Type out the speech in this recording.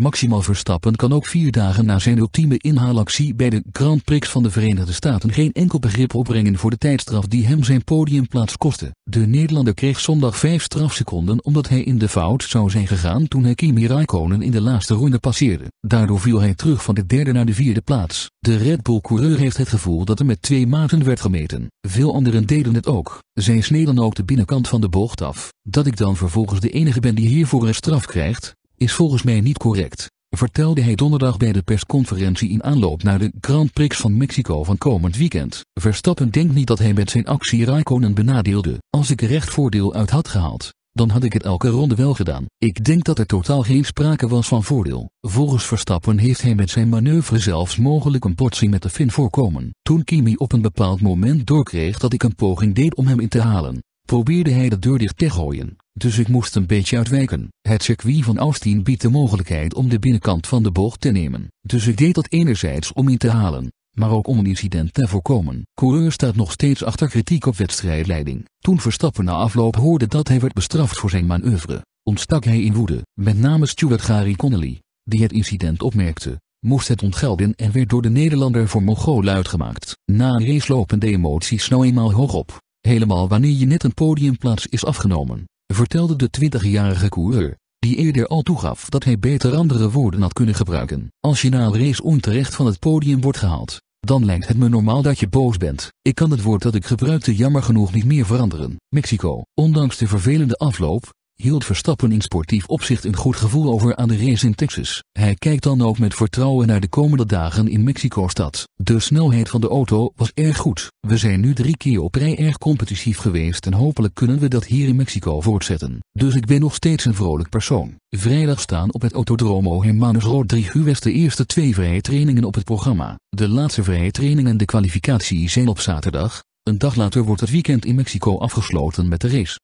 Maximaal Verstappen kan ook vier dagen na zijn ultieme inhaalactie bij de Grand Prix van de Verenigde Staten geen enkel begrip opbrengen voor de tijdstraf die hem zijn podiumplaats kostte. De Nederlander kreeg zondag vijf strafseconden omdat hij in de fout zou zijn gegaan toen hij Kimi Raikkonen in de laatste ronde passeerde. Daardoor viel hij terug van de derde naar de vierde plaats. De Red Bull-coureur heeft het gevoel dat er met twee maten werd gemeten. Veel anderen deden het ook. Zij sneden ook de binnenkant van de bocht af. Dat ik dan vervolgens de enige ben die hiervoor een straf krijgt, is volgens mij niet correct, vertelde hij donderdag bij de persconferentie in aanloop naar de Grand Prix van Mexico van komend weekend. Verstappen denkt niet dat hij met zijn actie Raikkonen benadeelde. Als ik er recht voordeel uit had gehaald, dan had ik het elke ronde wel gedaan. Ik denk dat er totaal geen sprake was van voordeel. Volgens Verstappen heeft hij met zijn manoeuvre zelfs mogelijk een botsing met de Fin voorkomen. Toen Kimi op een bepaald moment doorkreeg dat ik een poging deed om hem in te halen, probeerde hij de deur dicht te gooien dus ik moest een beetje uitwijken. Het circuit van Austin biedt de mogelijkheid om de binnenkant van de bocht te nemen, dus ik deed dat enerzijds om in te halen, maar ook om een incident te voorkomen. Coureur staat nog steeds achter kritiek op wedstrijdleiding. Toen Verstappen na afloop hoorde dat hij werd bestraft voor zijn manoeuvre, ontstak hij in woede. Met name Stuart Gary Connolly, die het incident opmerkte, moest het ontgelden en werd door de Nederlander voor Mongol uitgemaakt. Na een race lopen de emoties nou eenmaal hoog op, helemaal wanneer je net een podiumplaats is afgenomen vertelde de 20-jarige coureur, die eerder al toegaf dat hij beter andere woorden had kunnen gebruiken. Als je na een race onterecht van het podium wordt gehaald, dan lijkt het me normaal dat je boos bent. Ik kan het woord dat ik gebruikte jammer genoeg niet meer veranderen. Mexico. Ondanks de vervelende afloop, hield Verstappen in sportief opzicht een goed gevoel over aan de race in Texas. Hij kijkt dan ook met vertrouwen naar de komende dagen in Mexico-stad. De snelheid van de auto was erg goed. We zijn nu drie keer op rij erg competitief geweest en hopelijk kunnen we dat hier in Mexico voortzetten. Dus ik ben nog steeds een vrolijk persoon. Vrijdag staan op het Autodromo Hermanus Rodriguez de eerste twee vrije trainingen op het programma. De laatste vrije training en de kwalificatie zijn op zaterdag. Een dag later wordt het weekend in Mexico afgesloten met de race.